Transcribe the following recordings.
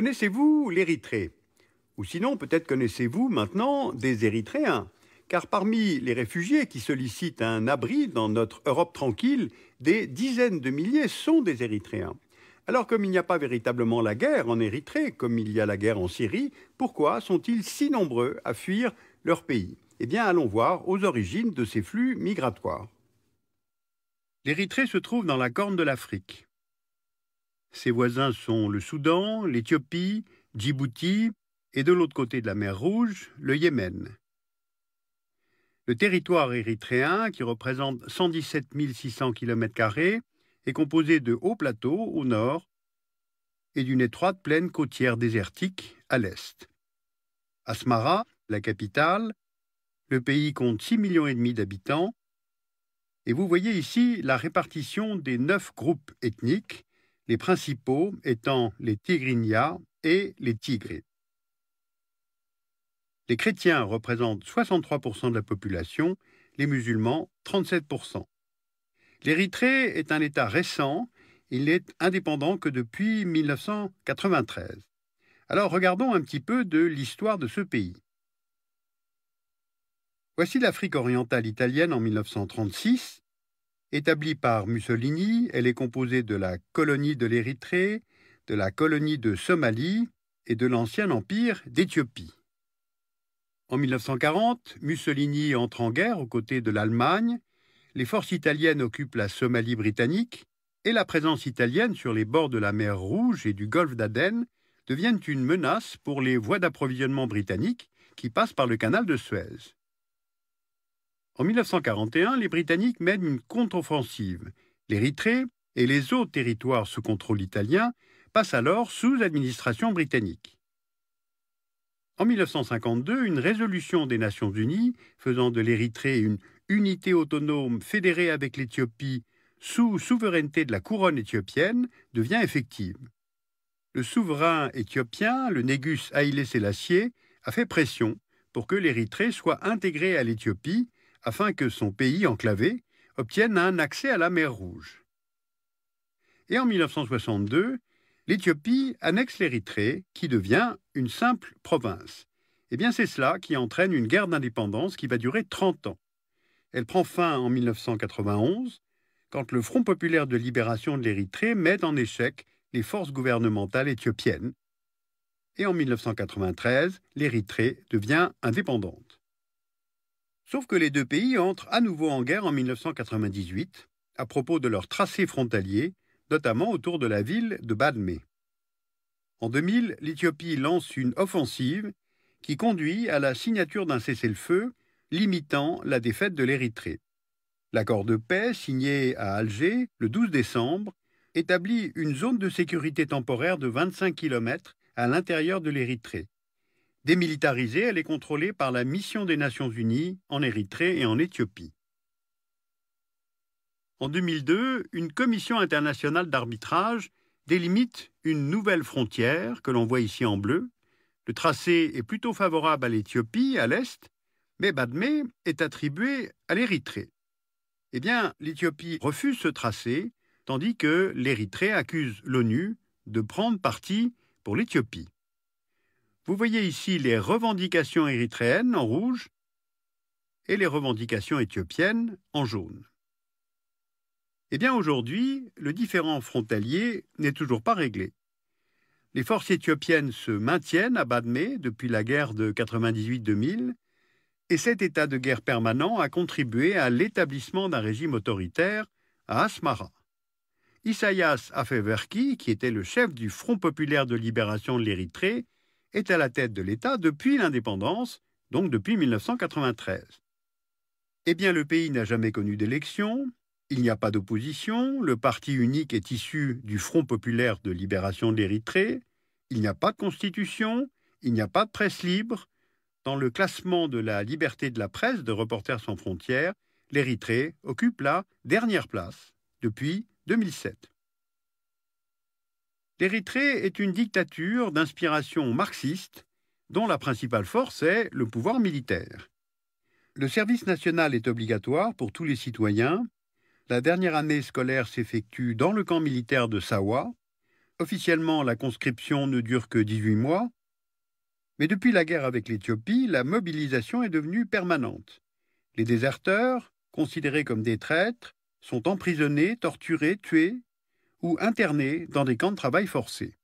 Connaissez-vous l'Érythrée Ou sinon, peut-être connaissez-vous maintenant des Érythréens car parmi les réfugiés qui sollicitent un abri dans notre Europe tranquille, des dizaines de milliers sont des Érythréens. Alors comme il n'y a pas véritablement la guerre en Érythrée, comme il y a la guerre en Syrie, pourquoi sont-ils si nombreux à fuir leur pays Eh bien allons voir aux origines de ces flux migratoires. L'Érythrée se trouve dans la Corne de l'Afrique. Ses voisins sont le Soudan, l'Éthiopie, Djibouti et de l'autre côté de la mer Rouge, le Yémen. Le territoire érythréen, qui représente 117 600 km, est composé de hauts plateaux au nord et d'une étroite plaine côtière désertique à l'est. Asmara, la capitale, le pays compte 6,5 millions d'habitants, et vous voyez ici la répartition des neuf groupes ethniques les principaux étant les tigrinias et les tigris. Les chrétiens représentent 63% de la population, les musulmans 37%. L'Érythrée est un État récent, il n'est indépendant que depuis 1993. Alors regardons un petit peu de l'histoire de ce pays. Voici l'Afrique orientale italienne en 1936, Établie par Mussolini, elle est composée de la colonie de l'Érythrée, de la colonie de Somalie et de l'ancien empire d'Éthiopie. En 1940, Mussolini entre en guerre aux côtés de l'Allemagne, les forces italiennes occupent la Somalie britannique et la présence italienne sur les bords de la mer Rouge et du golfe d'Aden deviennent une menace pour les voies d'approvisionnement britanniques qui passent par le canal de Suez. En 1941, les Britanniques mènent une contre-offensive. L'Érythrée et les autres territoires sous contrôle italien passent alors sous administration britannique. En 1952, une résolution des Nations Unies faisant de l'Érythrée une unité autonome fédérée avec l'Éthiopie sous souveraineté de la couronne éthiopienne devient effective. Le souverain éthiopien, le Négus Haïlé Sélassié, a fait pression pour que l'Érythrée soit intégrée à l'Éthiopie afin que son pays enclavé obtienne un accès à la mer Rouge. Et en 1962, l'Éthiopie annexe l'Érythrée, qui devient une simple province. Eh bien, c'est cela qui entraîne une guerre d'indépendance qui va durer 30 ans. Elle prend fin en 1991, quand le Front populaire de libération de l'Érythrée met en échec les forces gouvernementales éthiopiennes. Et en 1993, l'Érythrée devient indépendante. Sauf que les deux pays entrent à nouveau en guerre en 1998 à propos de leur tracé frontalier, notamment autour de la ville de Badme. En 2000, l'Éthiopie lance une offensive qui conduit à la signature d'un cessez-le-feu limitant la défaite de l'Érythrée. L'accord de paix, signé à Alger le 12 décembre, établit une zone de sécurité temporaire de 25 km à l'intérieur de l'Érythrée. Démilitarisée, elle est contrôlée par la mission des Nations Unies en Érythrée et en Éthiopie. En 2002, une commission internationale d'arbitrage délimite une nouvelle frontière que l'on voit ici en bleu. Le tracé est plutôt favorable à l'Éthiopie, à l'est, mais Badme est attribué à l'Érythrée. Eh bien, l'Éthiopie refuse ce tracé, tandis que l'Érythrée accuse l'ONU de prendre parti pour l'Éthiopie. Vous voyez ici les revendications érythréennes en rouge et les revendications éthiopiennes en jaune. Eh bien aujourd'hui, le différent frontalier n'est toujours pas réglé. Les forces éthiopiennes se maintiennent à Badmé depuis la guerre de 98-2000, et cet état de guerre permanent a contribué à l'établissement d'un régime autoritaire à Asmara. Isaias Afewerki, qui était le chef du Front populaire de libération de l'Érythrée, est à la tête de l'État depuis l'indépendance, donc depuis 1993. Eh bien, le pays n'a jamais connu d'élection, il n'y a pas d'opposition, le parti unique est issu du Front populaire de libération de l'Érythrée, il n'y a pas de constitution, il n'y a pas de presse libre. Dans le classement de la liberté de la presse de Reporters sans frontières, l'Érythrée occupe la dernière place depuis 2007. L'Érythrée est une dictature d'inspiration marxiste dont la principale force est le pouvoir militaire. Le service national est obligatoire pour tous les citoyens. La dernière année scolaire s'effectue dans le camp militaire de Sawa. Officiellement, la conscription ne dure que 18 mois. Mais depuis la guerre avec l'Éthiopie, la mobilisation est devenue permanente. Les déserteurs, considérés comme des traîtres, sont emprisonnés, torturés, tués, ou internés dans des camps de travail forcés.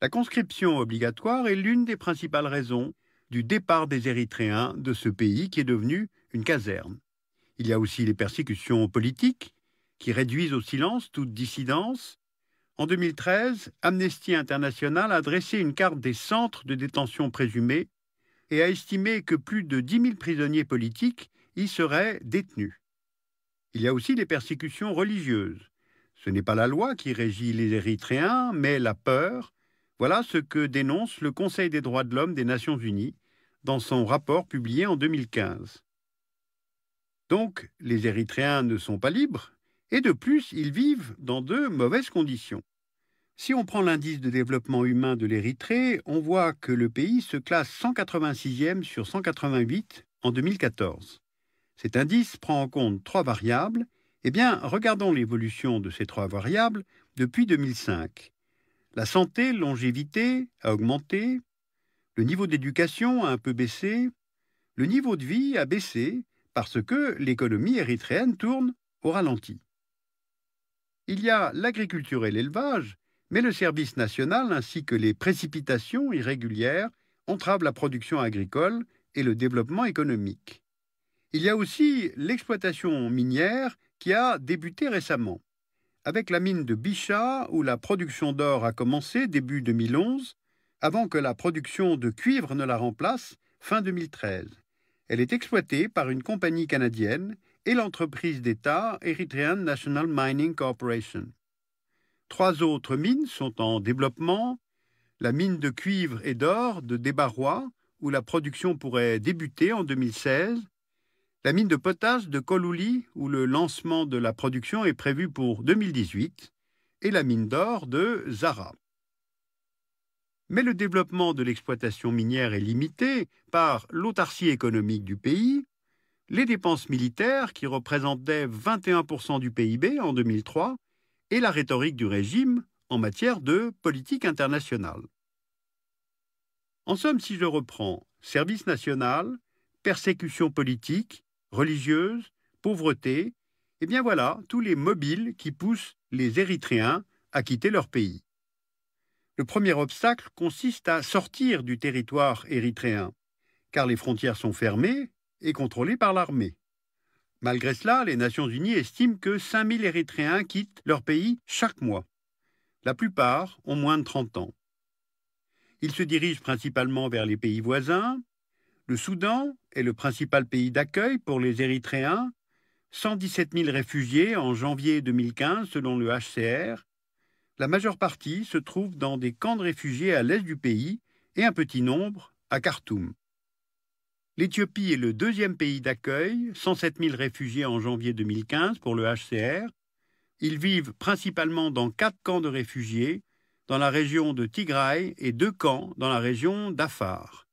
La conscription obligatoire est l'une des principales raisons du départ des Érythréens de ce pays qui est devenu une caserne. Il y a aussi les persécutions politiques qui réduisent au silence toute dissidence. En 2013, Amnesty International a dressé une carte des centres de détention présumés et a estimé que plus de 10 000 prisonniers politiques y seraient détenus. Il y a aussi les persécutions religieuses. Ce n'est pas la loi qui régit les Érythréens, mais la peur. Voilà ce que dénonce le Conseil des droits de l'homme des Nations Unies dans son rapport publié en 2015. Donc, les Érythréens ne sont pas libres, et de plus, ils vivent dans de mauvaises conditions. Si on prend l'indice de développement humain de l'Érythrée, on voit que le pays se classe 186e sur 188 en 2014. Cet indice prend en compte trois variables, eh bien, regardons l'évolution de ces trois variables depuis 2005. La santé, longévité a augmenté, le niveau d'éducation a un peu baissé, le niveau de vie a baissé parce que l'économie érythréenne tourne au ralenti. Il y a l'agriculture et l'élevage, mais le service national ainsi que les précipitations irrégulières entravent la production agricole et le développement économique. Il y a aussi l'exploitation minière qui a débuté récemment. Avec la mine de Bichat, où la production d'or a commencé début 2011, avant que la production de cuivre ne la remplace fin 2013. Elle est exploitée par une compagnie canadienne et l'entreprise d'État Eritrean National Mining Corporation. Trois autres mines sont en développement, la mine de cuivre et d'or de Débarrois, où la production pourrait débuter en 2016, la mine de potasse de Kolouli, où le lancement de la production est prévu pour 2018, et la mine d'or de Zara. Mais le développement de l'exploitation minière est limité par l'autarcie économique du pays, les dépenses militaires qui représentaient 21% du PIB en 2003 et la rhétorique du régime en matière de politique internationale. En somme, si je reprends, service national, persécution politique, religieuse, pauvreté, et eh bien voilà tous les mobiles qui poussent les Érythréens à quitter leur pays. Le premier obstacle consiste à sortir du territoire érythréen, car les frontières sont fermées et contrôlées par l'armée. Malgré cela, les Nations Unies estiment que 5000 Érythréens quittent leur pays chaque mois. La plupart ont moins de 30 ans. Ils se dirigent principalement vers les pays voisins, le Soudan, est le principal pays d'accueil pour les Érythréens. 117 000 réfugiés en janvier 2015 selon le HCR. La majeure partie se trouve dans des camps de réfugiés à l'est du pays et un petit nombre à Khartoum. L'Éthiopie est le deuxième pays d'accueil, 107 000 réfugiés en janvier 2015 pour le HCR. Ils vivent principalement dans quatre camps de réfugiés, dans la région de Tigray et deux camps dans la région d'Afar.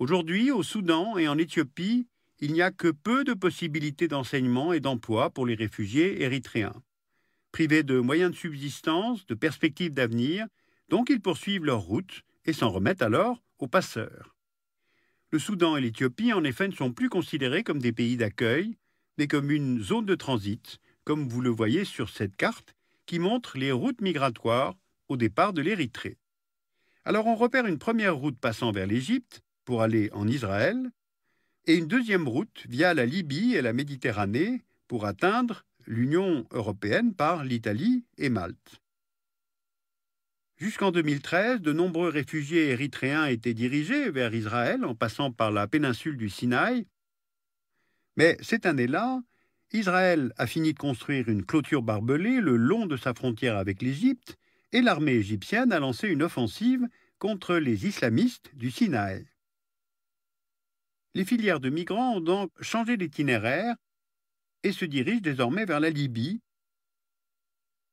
Aujourd'hui, au Soudan et en Éthiopie, il n'y a que peu de possibilités d'enseignement et d'emploi pour les réfugiés érythréens. Privés de moyens de subsistance, de perspectives d'avenir, donc ils poursuivent leur route et s'en remettent alors aux passeurs. Le Soudan et l'Éthiopie, en effet, ne sont plus considérés comme des pays d'accueil, mais comme une zone de transit, comme vous le voyez sur cette carte qui montre les routes migratoires au départ de l'Érythrée. Alors on repère une première route passant vers l'Égypte, pour aller en Israël, et une deuxième route via la Libye et la Méditerranée pour atteindre l'Union européenne par l'Italie et Malte. Jusqu'en 2013, de nombreux réfugiés érythréens étaient dirigés vers Israël en passant par la péninsule du Sinaï. Mais cette année-là, Israël a fini de construire une clôture barbelée le long de sa frontière avec l'Égypte et l'armée égyptienne a lancé une offensive contre les islamistes du Sinaï les filières de migrants ont donc changé d'itinéraire et se dirigent désormais vers la Libye.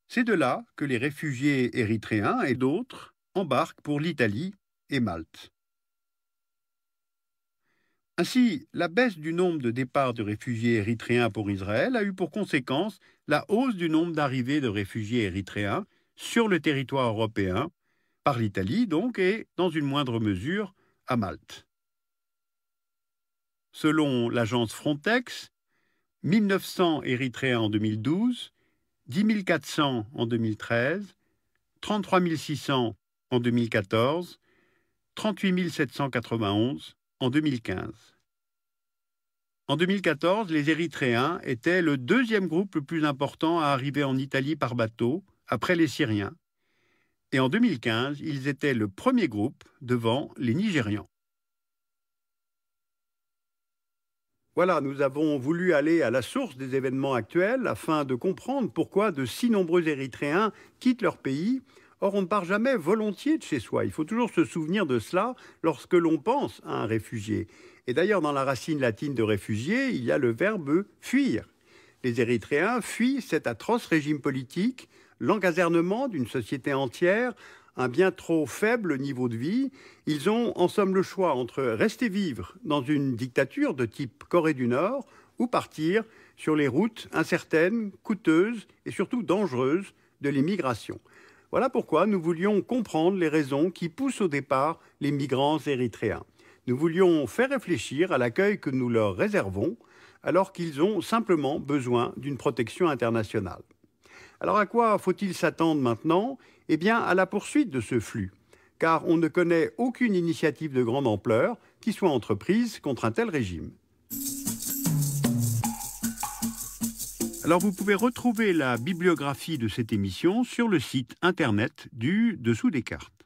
C'est de là que les réfugiés érythréens et d'autres embarquent pour l'Italie et Malte. Ainsi, la baisse du nombre de départs de réfugiés érythréens pour Israël a eu pour conséquence la hausse du nombre d'arrivées de réfugiés érythréens sur le territoire européen, par l'Italie donc, et dans une moindre mesure à Malte. Selon l'agence Frontex, 1900 Érythréens en 2012, 10 400 en 2013, 33 600 en 2014, 38 791 en 2015. En 2014, les Érythréens étaient le deuxième groupe le plus important à arriver en Italie par bateau, après les Syriens. Et en 2015, ils étaient le premier groupe devant les Nigérians. Voilà, nous avons voulu aller à la source des événements actuels afin de comprendre pourquoi de si nombreux Érythréens quittent leur pays. Or, on ne part jamais volontiers de chez soi. Il faut toujours se souvenir de cela lorsque l'on pense à un réfugié. Et d'ailleurs, dans la racine latine de réfugié, il y a le verbe fuir. Les Érythréens fuient cet atroce régime politique, l'encasernement d'une société entière un bien trop faible niveau de vie, ils ont en somme le choix entre rester vivre dans une dictature de type Corée du Nord ou partir sur les routes incertaines, coûteuses et surtout dangereuses de l'immigration. Voilà pourquoi nous voulions comprendre les raisons qui poussent au départ les migrants érythréens. Nous voulions faire réfléchir à l'accueil que nous leur réservons alors qu'ils ont simplement besoin d'une protection internationale. Alors à quoi faut-il s'attendre maintenant eh bien, à la poursuite de ce flux, car on ne connaît aucune initiative de grande ampleur qui soit entreprise contre un tel régime. Alors vous pouvez retrouver la bibliographie de cette émission sur le site internet du Dessous des cartes.